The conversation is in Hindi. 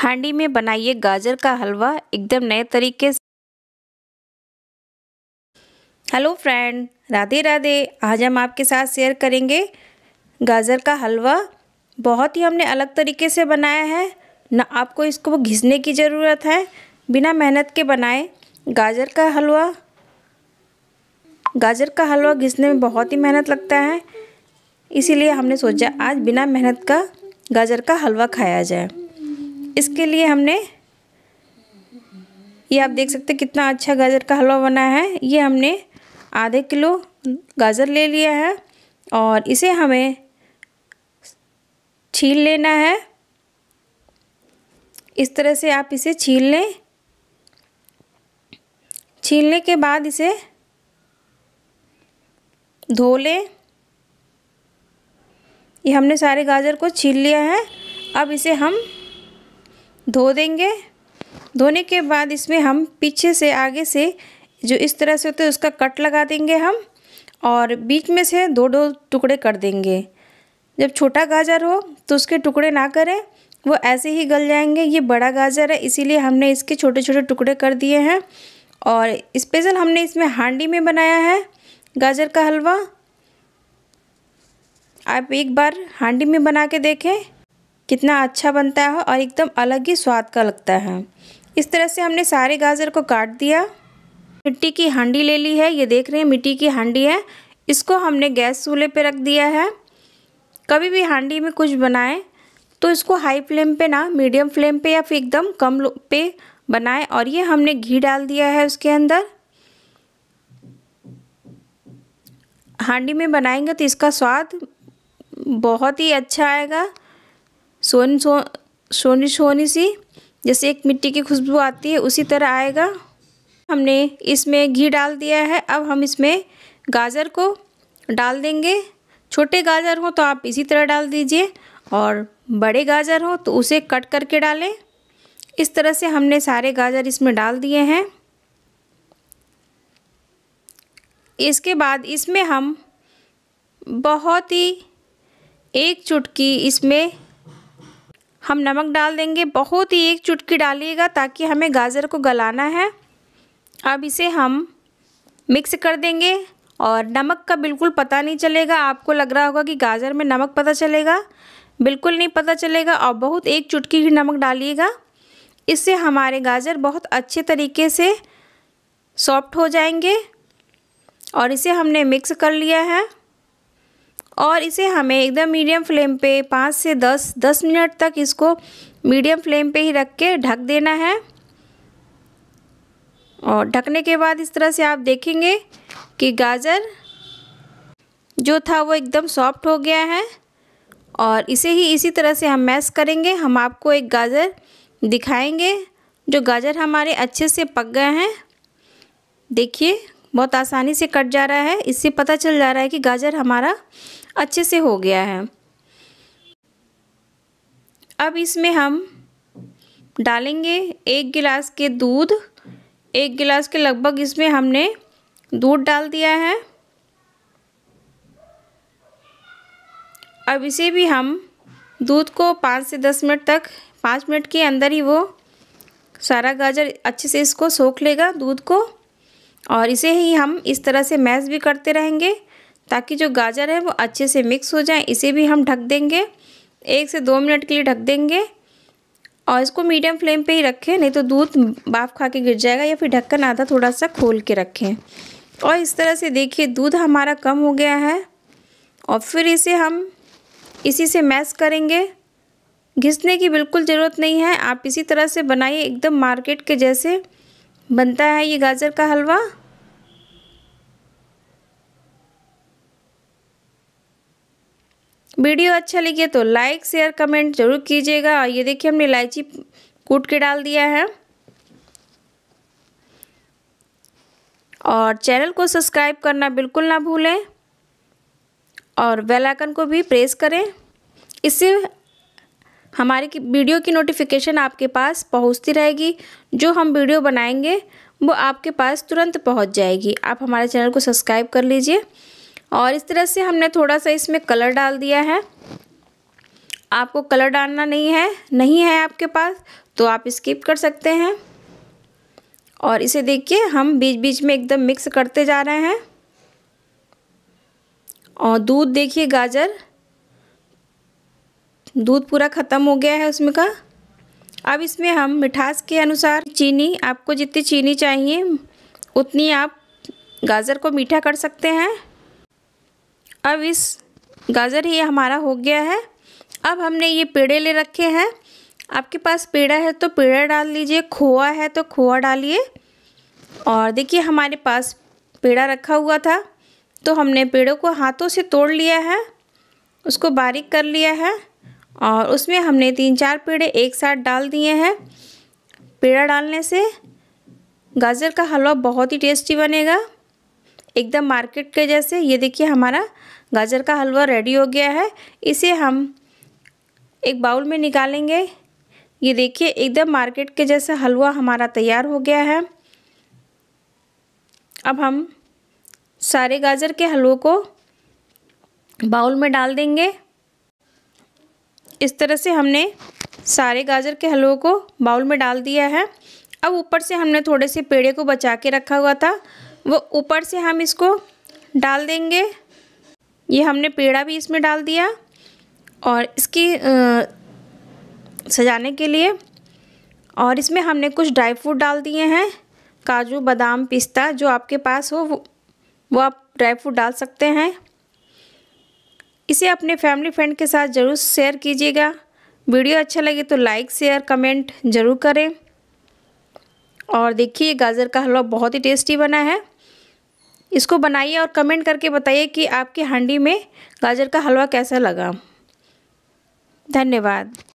हांडी में बनाइए गाजर का हलवा एकदम नए तरीके से हेलो फ्रेंड राधे राधे आज हम आपके साथ शेयर करेंगे गाजर का हलवा बहुत ही हमने अलग तरीके से बनाया है ना आपको इसको घिसने की ज़रूरत है बिना मेहनत के बनाए गाजर का हलवा गाजर का हलवा घिसने में बहुत ही मेहनत लगता है इसीलिए हमने सोचा आज बिना मेहनत का गाजर का हलवा खाया जाए इसके लिए हमने ये आप देख सकते कितना अच्छा गाजर का हलवा बना है ये हमने आधे किलो गाजर ले लिया है और इसे हमें छील लेना है इस तरह से आप इसे छील लें छीलने के बाद इसे धो लें ये हमने सारे गाजर को छील लिया है अब इसे हम धो देंगे धोने के बाद इसमें हम पीछे से आगे से जो इस तरह से होते हैं उसका कट लगा देंगे हम और बीच में से दो दो टुकड़े कर देंगे जब छोटा गाजर हो तो उसके टुकड़े ना करें वो ऐसे ही गल जाएंगे ये बड़ा गाजर है इसीलिए हमने इसके छोटे छोटे टुकड़े कर दिए हैं और स्पेशल हमने इसमें हांडी में बनाया है गाजर का हलवा आप एक बार हांडी में बना के देखें कितना अच्छा बनता है और एकदम अलग ही स्वाद का लगता है इस तरह से हमने सारे गाजर को काट दिया मिट्टी की हांडी ले ली है ये देख रहे हैं मिट्टी की हांडी है इसको हमने गैस चूल्हे पे रख दिया है कभी भी हांडी में कुछ बनाएं तो इसको हाई फ्लेम पे ना मीडियम फ्लेम पे या फिर एकदम कम पे बनाए और ये हमने घी डाल दिया है उसके अंदर हांडी में बनाएंगे तो इसका स्वाद बहुत ही अच्छा आएगा सोन सो सोनी सोनी सी जैसे एक मिट्टी की खुशबू आती है उसी तरह आएगा हमने इसमें घी डाल दिया है अब हम इसमें गाजर को डाल देंगे छोटे गाजर हो तो आप इसी तरह डाल दीजिए और बड़े गाजर हो तो उसे कट करके डालें इस तरह से हमने सारे गाजर इसमें डाल दिए हैं इसके बाद इसमें हम बहुत ही एक चुटकी इसमें हम नमक डाल देंगे बहुत ही एक चुटकी डालिएगा ताकि हमें गाजर को गलाना है अब इसे हम मिक्स कर देंगे और नमक का बिल्कुल पता नहीं चलेगा आपको लग रहा होगा कि गाजर में नमक पता चलेगा बिल्कुल नहीं पता चलेगा और बहुत एक चुटकी ही नमक डालिएगा इससे हमारे गाजर बहुत अच्छे तरीके से सॉफ्ट हो जाएंगे और इसे हमने मिक्स कर लिया है और इसे हमें एकदम मीडियम फ्लेम पे पाँच से दस दस मिनट तक इसको मीडियम फ्लेम पे ही रख के ढक देना है और ढकने के बाद इस तरह से आप देखेंगे कि गाजर जो था वो एकदम सॉफ्ट हो गया है और इसे ही इसी तरह से हम मैश करेंगे हम आपको एक गाजर दिखाएंगे जो गाजर हमारे अच्छे से पक गए हैं देखिए बहुत आसानी से कट जा रहा है इससे पता चल जा रहा है कि गाजर हमारा अच्छे से हो गया है अब इसमें हम डालेंगे एक गिलास के दूध एक गिलास के लगभग इसमें हमने दूध डाल दिया है अब इसे भी हम दूध को पाँच से दस मिनट तक पाँच मिनट के अंदर ही वो सारा गाजर अच्छे से इसको सोख लेगा दूध को और इसे ही हम इस तरह से मैश भी करते रहेंगे ताकि जो गाजर है वो अच्छे से मिक्स हो जाए इसे भी हम ढक देंगे एक से दो मिनट के लिए ढक देंगे और इसको मीडियम फ्लेम पे ही रखें नहीं तो दूध बाफ खा के गिर जाएगा या फिर ढक्कन आधा थोड़ा सा खोल के रखें और इस तरह से देखिए दूध हमारा कम हो गया है और फिर इसे हम इसी से मैश करेंगे घिसने की बिल्कुल ज़रूरत नहीं है आप इसी तरह से बनाइए एकदम मार्केट के जैसे बनता है ये गाजर का हलवा वीडियो अच्छा लगे तो लाइक शेयर कमेंट जरूर कीजिएगा और ये देखिए हमने इलायची कूट के डाल दिया है और चैनल को सब्सक्राइब करना बिल्कुल ना भूलें और बेल आइकन को भी प्रेस करें इससे हमारी वीडियो की नोटिफिकेशन आपके पास पहुंचती रहेगी जो हम वीडियो बनाएंगे वो आपके पास तुरंत पहुंच जाएगी आप हमारे चैनल को सब्सक्राइब कर लीजिए और इस तरह से हमने थोड़ा सा इसमें कलर डाल दिया है आपको कलर डालना नहीं है नहीं है आपके पास तो आप स्किप कर सकते हैं और इसे देखिए हम बीच बीच में एकदम मिक्स करते जा रहे हैं और दूध देखिए गाजर दूध पूरा ख़त्म हो गया है उसमें का अब इसमें हम मिठास के अनुसार चीनी आपको जितनी चीनी चाहिए उतनी आप गाजर को मीठा कर सकते हैं अब इस गाजर ये हमारा हो गया है अब हमने ये पेड़े ले रखे हैं आपके पास पेड़ा है तो पेड़ा डाल लीजिए खोआ है तो खोआ डालिए और देखिए हमारे पास पेड़ा रखा हुआ था तो हमने पेड़ों को हाथों से तोड़ लिया है उसको बारीक कर लिया है और उसमें हमने तीन चार पेड़े एक साथ डाल दिए हैं पेड़ा डालने से गाजर का हलवा बहुत ही टेस्टी बनेगा एकदम मार्केट के जैसे ये देखिए हमारा गाजर का हलवा रेडी हो गया है इसे हम एक बाउल में निकालेंगे ये देखिए एकदम मार्केट के जैसे हलवा हमारा तैयार हो गया है अब हम सारे गाजर के हलवे को बाउल में डाल देंगे इस तरह से हमने सारे गाजर के हलवे को बाउल में डाल दिया है अब ऊपर से हमने थोड़े से पेड़े को बचा के रखा हुआ था वो ऊपर से हम इसको डाल देंगे ये हमने पेड़ा भी इसमें डाल दिया और इसकी आ, सजाने के लिए और इसमें हमने कुछ ड्राई फ्रूट डाल दिए हैं काजू बादाम पिस्ता जो आपके पास हो वो, वो आप ड्राई फ्रूट डाल सकते हैं इसे अपने फैमिली फ्रेंड के साथ ज़रूर शेयर कीजिएगा वीडियो अच्छा लगे तो लाइक शेयर कमेंट ज़रूर करें और देखिए गाजर का हलवा बहुत ही टेस्टी बना है इसको बनाइए और कमेंट करके बताइए कि आपकी हांडी में गाजर का हलवा कैसा लगा धन्यवाद